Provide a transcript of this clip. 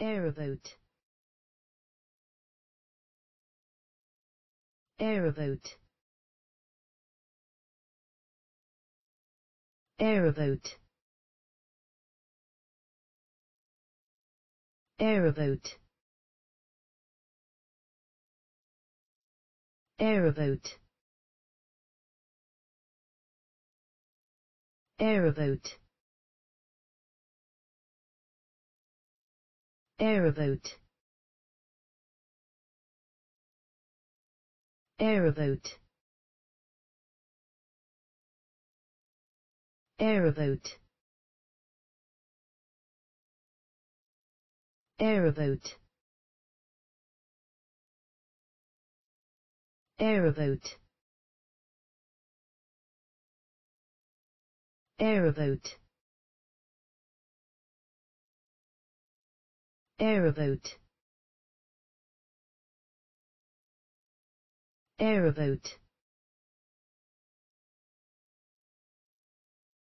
Airboat. Airboat. Airboat. Airboat. Airboat. Airboat. Airboat. Airboat. Airboat. Airboat. Airboat. Airboat. Airboat. Airboat.